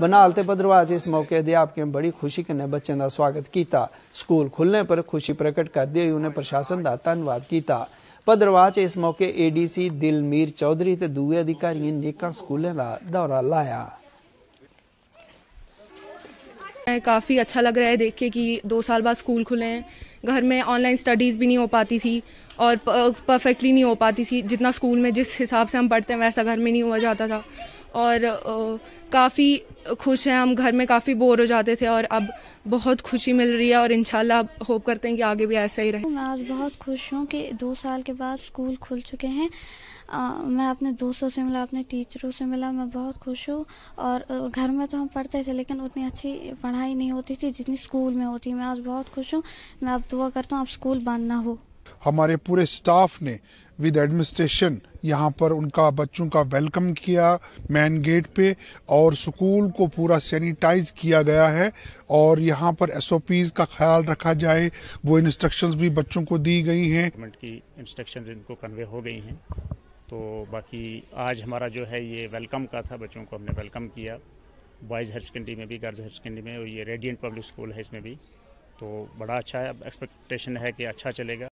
बनाल ते भद्रवाह इस मौके अध्यापक बड़ी खुशी कने बच्चों का स्वागत किया स्कूल खुलने पर खुशी प्रकट करते हुए उन्हें प्रशासन का धनवाद किया भद्रवाह इस मौके एडीसी दिलमीर चौधरी ते दुए अधिकारियों नेकां स्कूलों का दौरा लाया काफ़ी अच्छा लग रहा है देख के कि दो साल बाद स्कूल खुले हैं घर में ऑनलाइन स्टडीज़ भी नहीं हो पाती थी और परफेक्टली नहीं हो पाती थी जितना स्कूल में जिस हिसाब से हम पढ़ते हैं वैसा घर में नहीं हुआ जाता था और काफ़ी खुश हैं हम घर में काफ़ी बोर हो जाते थे और अब बहुत खुशी मिल रही है और इनशाला होप करते हैं कि आगे भी ऐसा ही रहे मैं आज बहुत खुश हूँ कि दो साल के बाद स्कूल खुल चुके हैं आ, मैं अपने दोस्तों से मिला अपने टीचरों से मिला मैं बहुत खुश हूँ और घर में तो हम पढ़ते थे लेकिन उतनी अच्छी पढ़ाई नहीं होती थी जितनी स्कूल में होती मैं आज बहुत खुश हूँ मैं अब दुआ करता हूँ अब स्कूल बंद ना हो हमारे पूरे स्टाफ ने विद एडमिनिस्ट्रेशन यहाँ पर उनका बच्चों का वेलकम किया मेन गेट पे और स्कूल को पूरा सैनिटाइज किया गया है और यहाँ पर एसओपीज का ख्याल रखा जाए वो इंस्ट्रक्शंस भी बच्चों को दी गई हैं की इंस्ट्रक्शंस इनको कन्वे हो गई हैं तो बाकी आज हमारा जो है ये वेलकम का था बच्चों को हमने वेलकम किया बॉयज़ हायर सेकेंडरी में भी गर्ल्स हायर सेकेंडरी में और ये रेडियंट पब्लिक स्कूल है इसमें भी तो बड़ा अच्छा है एक्सपेक्टेशन है कि अच्छा चलेगा